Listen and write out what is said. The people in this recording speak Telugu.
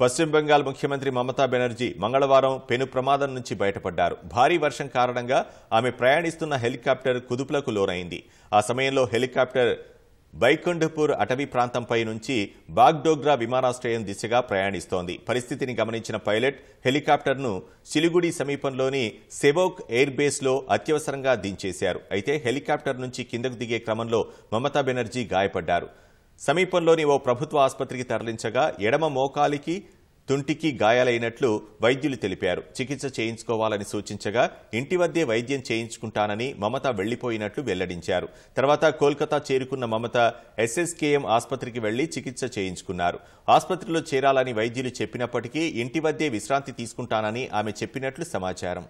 పశ్చిమ బెంగాల్ ముఖ్యమంత్రి మమతా బెనర్జీ మంగళవారం పెను ప్రమాదం నుంచి బయటపడ్డారు భారీ వర్షం కారణంగా ఆమె ప్రయాణిస్తున్న హెలికాప్టర్ కుదుపులకు లోనైంది ఆ సమయంలో హెలికాప్టర్ బైకుంఠపూర్ అటవీ ప్రాంతంపై నుంచి బాగ్డోగ్రా విమానాశ్రయం దిశగా ప్రయాణిస్తోంది పరిస్థితిని గమనించిన పైలట్ హెలికాప్టర్ను సిలిగుడి సమీపంలోని సెబోక్ ఎయిర్ బేస్లో అత్యవసరంగా దించేశారు అయితే హెలికాప్టర్ నుంచి కిందకు దిగే క్రమంలో మమతా బెనర్జీ గాయపడ్డారు సమీపంలోని ఓ ప్రభుత్వ ఆసుపత్రికి తరలించగా ఎడమ మోకాలికి తుంటికి గాయాలైనట్లు వైద్యులు తెలిపారు చికిత్స చేయించుకోవాలని సూచించగా ఇంటి వద్దే వైద్యం చేయించుకుంటానని మమత వెళ్లిపోయినట్లు వెల్లడించారు తర్వాత కోల్కతా చేరుకున్న మమత ఎస్ఎస్కేఎం ఆసుపత్రికి వెళ్లి చికిత్స చేయించుకున్నారు ఆసుపత్రిలో చేరాలని వైద్యులు చెప్పినప్పటికీ ఇంటి వద్దే విశ్రాంతి తీసుకుంటానని ఆమె చెప్పినట్లు సమాచారం